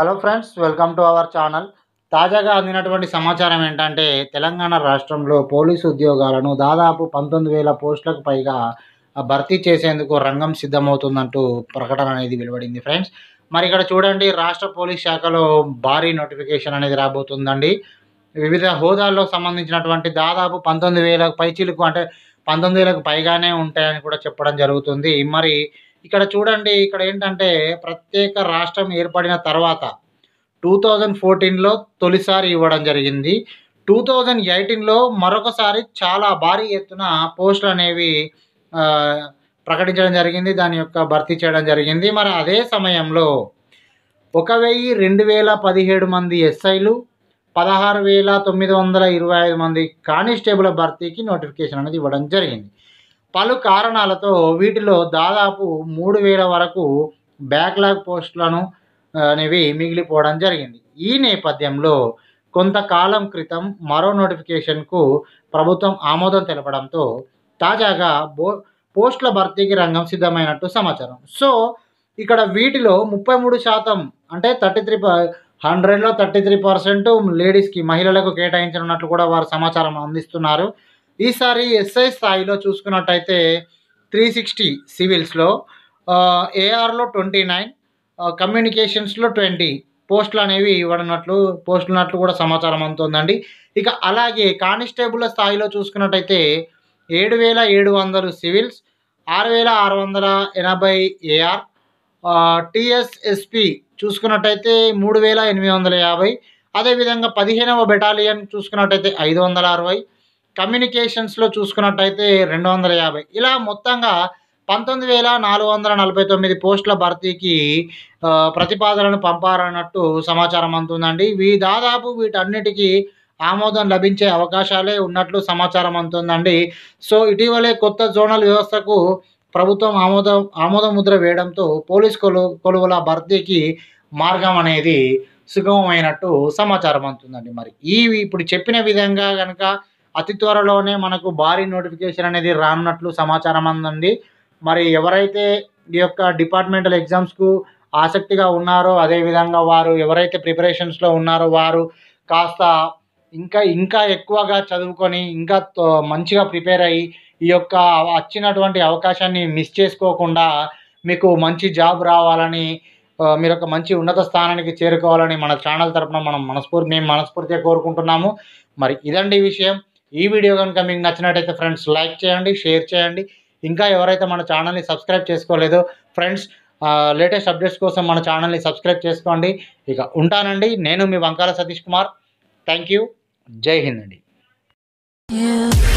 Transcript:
hello friends welcome to our channel తాజాగా అందినటువంటి సమాచారం ఏంటంటే తెలంగాణ రాష్ట్రంలో పోలీసు ఉద్యోగాలను దాదాపు పంతొమ్మిది వేల పోస్టులకు పైగా భర్తీ చేసేందుకు రంగం సిద్ధమవుతుందంటూ ప్రకటన అనేది వెలువడింది ఫ్రెండ్స్ మరి ఇక్కడ చూడండి రాష్ట్ర పోలీస్ శాఖలో భారీ నోటిఫికేషన్ అనేది రాబోతుందండి వివిధ హోదాల్లో సంబంధించినటువంటి దాదాపు పంతొమ్మిది వేలకు పైచీలకు అంటే పంతొమ్మిది వేలకు పైగానే ఉంటాయని కూడా చెప్పడం జరుగుతుంది మరి ఇక్కడ చూడండి ఇక్కడ ఏంటంటే ప్రత్యేక రాష్ట్రం ఏర్పడిన తర్వాత టూ థౌజండ్ ఫోర్టీన్లో తొలిసారి ఇవ్వడం జరిగింది టూ థౌజండ్ ఎయిటీన్లో మరొకసారి చాలా భారీ ఎత్తున పోస్టులు అనేవి ప్రకటించడం జరిగింది దాని యొక్క భర్తీ చేయడం జరిగింది మరి అదే సమయంలో ఒక వెయ్యి రెండు వేల పదిహేడు మంది ఎస్ఐలు పదహారు వేల తొమ్మిది వందల ఇరవై ఐదు మంది కానిస్టేబుల్ భర్తీకి నోటిఫికేషన్ అనేది ఇవ్వడం జరిగింది పలు కారణాలతో వీటిలో దాదాపు మూడు వేల వరకు బ్యాక్లాగ్ పోస్టులను అనేవి మిగిలిపోవడం జరిగింది ఈ నేపథ్యంలో కొంతకాలం క్రితం మరో నోటిఫికేషన్కు ప్రభుత్వం ఆమోదం తెలపడంతో తాజాగా బో పోస్టుల భర్తీకి రంగం సిద్ధమైనట్టు సమాచారం సో ఇక్కడ వీటిలో ముప్పై మూడు శాతం అంటే థర్టీ త్రీ హండ్రెడ్లో థర్టీ త్రీ పర్సెంట్ లేడీస్కి మహిళలకు కేటాయించనున్నట్లు కూడా వారు సమాచారం అందిస్తున్నారు ఈసారి ఎస్ఐ స్థాయిలో చూసుకున్నట్టయితే త్రీ సిక్స్టీ సివిల్స్లో ఏఆర్లో ట్వంటీ నైన్ కమ్యూనికేషన్స్లో ట్వంటీ పోస్టులు అనేవి ఇవ్వడన్నట్లు పోస్టులు ఉన్నట్లు కూడా సమాచారం అందుతుందండి ఇక అలాగే కానిస్టేబుల్ స్థాయిలో చూసుకున్నట్టయితే ఏడు వేల ఏడు వందలు సివిల్స్ ఆరు వేల ఆరు వందల ఎనభై ఏఆర్ టిఎస్ఎస్పి చూసుకున్నట్టయితే మూడు వేల ఎనిమిది వందల యాభై అదేవిధంగా పదిహేనవ బెటాలియన్ చూసుకున్నట్టయితే ఐదు వందల అరవై కమ్యూనికేషన్స్లో చూసుకున్నట్టయితే రెండు వందల యాభై ఇలా మొత్తంగా పంతొమ్మిది వేల నాలుగు వందల నలభై తొమ్మిది పోస్టుల భర్తీకి ప్రతిపాదనను పంపారన్నట్టు సమాచారం అందుందండి వీ దాదాపు వీటన్నిటికీ ఆమోదం లభించే అవకాశాలే ఉన్నట్లు సమాచారం అందుతుందండి సో ఇటీవలే కొత్త జోనల్ వ్యవస్థకు ప్రభుత్వం ఆమోదం ఆమోద ముద్ర వేయడంతో పోలీస్ కొలు కొలువుల భర్తీకి మార్గం అనేది సుగమమైనట్టు సమాచారం అందుతుందండి మరి ఈ ఇప్పుడు చెప్పిన విధంగా కనుక అతి త్వరలోనే మనకు భారీ నోటిఫికేషన్ అనేది రానున్నట్లు సమాచారం అందండి మరి ఎవరైతే ఈ యొక్క డిపార్ట్మెంటల్ ఎగ్జామ్స్కు ఆసక్తిగా ఉన్నారో అదేవిధంగా వారు ఎవరైతే ప్రిపరేషన్స్లో ఉన్నారో వారు కాస్త ఇంకా ఇంకా ఎక్కువగా చదువుకొని ఇంకా మంచిగా ప్రిపేర్ అయ్యి ఈ యొక్క వచ్చినటువంటి అవకాశాన్ని మిస్ చేసుకోకుండా మీకు మంచి జాబ్ రావాలని మీరు ఒక మంచి ఉన్నత స్థానానికి చేరుకోవాలని మన ఛానల్ తరపున మనం మనస్ఫూర్తి మేము మనస్ఫూర్తిగా కోరుకుంటున్నాము మరి ఇదండి విషయం ఈ వీడియో కనుక మీకు నచ్చినట్టయితే ఫ్రెండ్స్ లైక్ చేయండి షేర్ చేయండి ఇంకా ఎవరైతే మన ఛానల్ని సబ్స్క్రైబ్ చేసుకోలేదో ఫ్రెండ్స్ లేటెస్ట్ అప్డేట్స్ కోసం మన ఛానల్ని సబ్స్క్రైబ్ చేసుకోండి ఇక ఉంటానండి నేను మీ వంకాల సతీష్ కుమార్ థ్యాంక్ యూ జై హింద్ అండి